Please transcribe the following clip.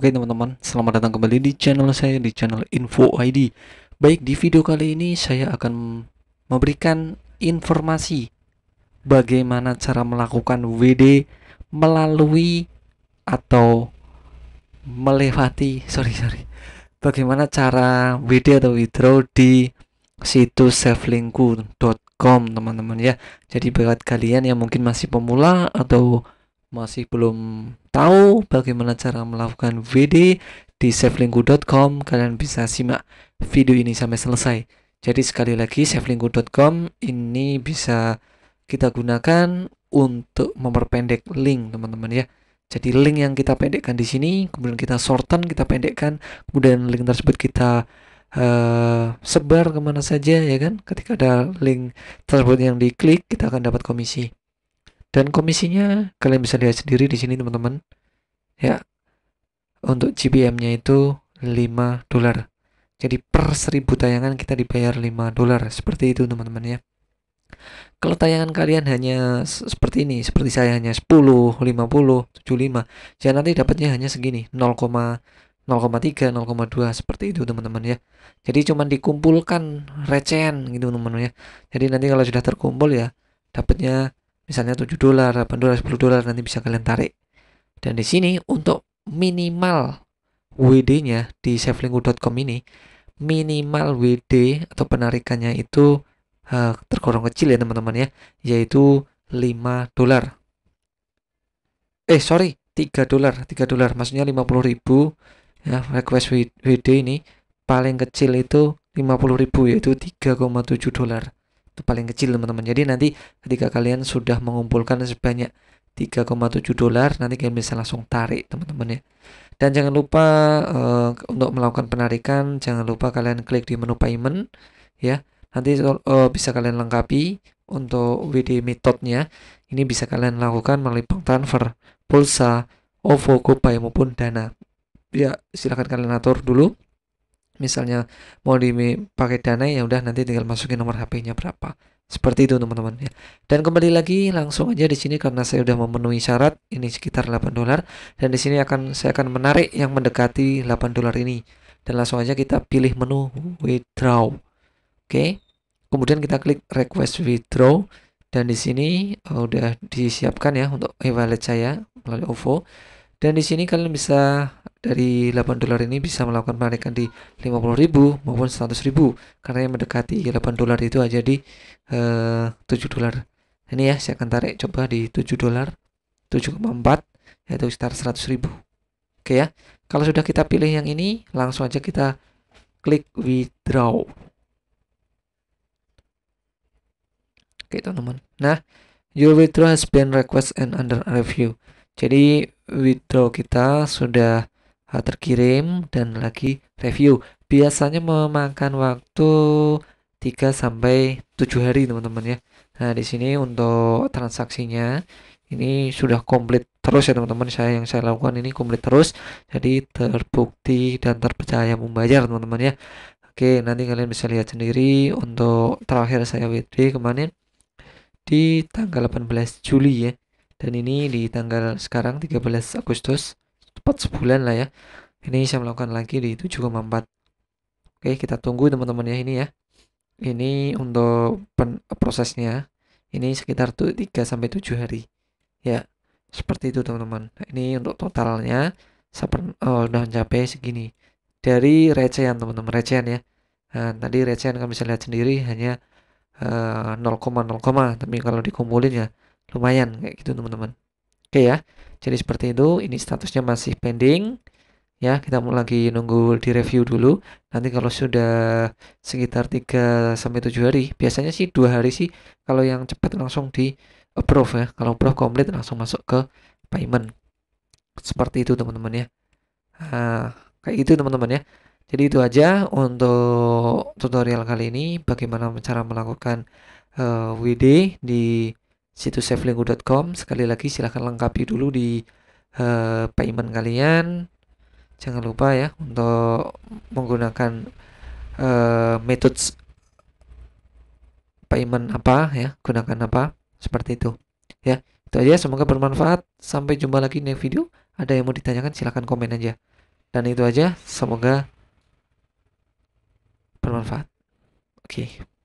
Oke teman-teman, selamat datang kembali di channel saya di channel Info ID. Baik, di video kali ini saya akan memberikan informasi bagaimana cara melakukan WD melalui atau melewati sorry sorry bagaimana cara WD atau withdraw di situs safelinku.com teman-teman ya jadi buat kalian yang mungkin masih pemula atau masih belum tahu bagaimana cara melakukan WD di safelingku.com kalian bisa simak video ini sampai selesai jadi sekali lagi safelingku.com ini bisa kita gunakan untuk memperpendek link teman-teman ya jadi link yang kita pendekkan di sini, kemudian kita shorten kita pendekkan, kemudian link tersebut kita uh, sebar kemana saja ya kan. Ketika ada link tersebut yang diklik, kita akan dapat komisi. Dan komisinya kalian bisa lihat sendiri di sini teman-teman. Ya. Untuk GPM-nya itu 5 dolar. Jadi per 1000 tayangan kita dibayar 5 dolar, seperti itu teman-teman ya. Kalau tayangan kalian hanya seperti ini, seperti saya hanya 10, 50, 75, ya nanti dapatnya hanya segini, 0, 0,3, 0,2 seperti itu teman-teman ya. Jadi cuman dikumpulkan recehan gitu teman-teman ya. Jadi nanti kalau sudah terkumpul ya dapatnya misalnya 7 dolar, 8 dolar, 10 dolar nanti bisa kalian tarik. Dan di sini untuk minimal WD-nya di safelinku.com ini minimal WD atau penarikannya itu uh, tergolong kecil ya teman-teman ya, yaitu 5 dolar. Eh sorry, 3 dolar, 3 dolar maksudnya puluh ribu ya request WD ini paling kecil itu puluh ribu yaitu 3,7 dolar itu paling kecil teman-teman jadi nanti ketika kalian sudah mengumpulkan sebanyak 3,7 dolar nanti kalian bisa langsung tarik teman-teman ya dan jangan lupa uh, untuk melakukan penarikan jangan lupa kalian klik di menu payment ya nanti uh, bisa kalian lengkapi untuk WD methodnya. ini bisa kalian lakukan melalui bank transfer pulsa OVO GoPay maupun Dana ya silahkan kalian atur dulu misalnya mau dipakai dana ya udah nanti tinggal masukin nomor HP-nya berapa seperti itu teman-teman ya. Dan kembali lagi langsung aja di sini karena saya sudah memenuhi syarat ini sekitar 8 dolar dan di sini akan saya akan menarik yang mendekati 8 dolar ini dan langsung aja kita pilih menu withdraw. Oke. Okay. Kemudian kita klik request withdraw dan di sini oh, udah disiapkan ya untuk e-wallet saya melalui OVO. Dan di sini kalian bisa dari 8 dolar ini bisa melakukan penarikan di 50.000 maupun 100.000 karena yang mendekati 8 dolar itu aja di eh, uh, 7 dolar ini ya saya akan tarik coba di 7 dolar 7,4 yaitu sekitar 100.000 oke ya kalau sudah kita pilih yang ini langsung aja kita klik withdraw oke teman-teman nah your withdraw has been request and under review jadi withdraw kita sudah terkirim dan lagi review. Biasanya memakan waktu 3 sampai 7 hari, teman-teman ya. Nah, di sini untuk transaksinya ini sudah komplit terus ya teman-teman saya yang saya lakukan ini komplit terus jadi terbukti dan terpercaya membayar teman-teman ya oke nanti kalian bisa lihat sendiri untuk terakhir saya WD kemarin di tanggal 18 Juli ya dan ini di tanggal sekarang 13 Agustus tepat sebulan lah ya ini saya melakukan lagi di 7,4 oke kita tunggu teman-teman ya ini ya ini untuk pen prosesnya ini sekitar 3 sampai 7 hari ya seperti itu teman-teman nah, ini untuk totalnya saya oh, udah mencapai segini dari recehan teman-teman recehan ya nah, tadi recehan kamu bisa lihat sendiri hanya 0,0, uh, eh, tapi kalau dikumpulin ya lumayan kayak gitu teman-teman Oke ya. Jadi seperti itu, ini statusnya masih pending. Ya, kita mau lagi nunggu di review dulu. Nanti kalau sudah sekitar 3 sampai 7 hari, biasanya sih dua hari sih kalau yang cepat langsung di approve ya. Kalau approve komplit langsung masuk ke payment. Seperti itu teman-teman ya. Nah, kayak gitu teman-teman ya. Jadi itu aja untuk tutorial kali ini bagaimana cara melakukan uh, eh, WD di situs safelingo.com. Sekali lagi silahkan lengkapi dulu di uh, payment kalian. Jangan lupa ya untuk menggunakan uh, methods payment apa ya, gunakan apa seperti itu. Ya, itu aja semoga bermanfaat. Sampai jumpa lagi di video. Ada yang mau ditanyakan silahkan komen aja. Dan itu aja, semoga bermanfaat. Oke. Okay.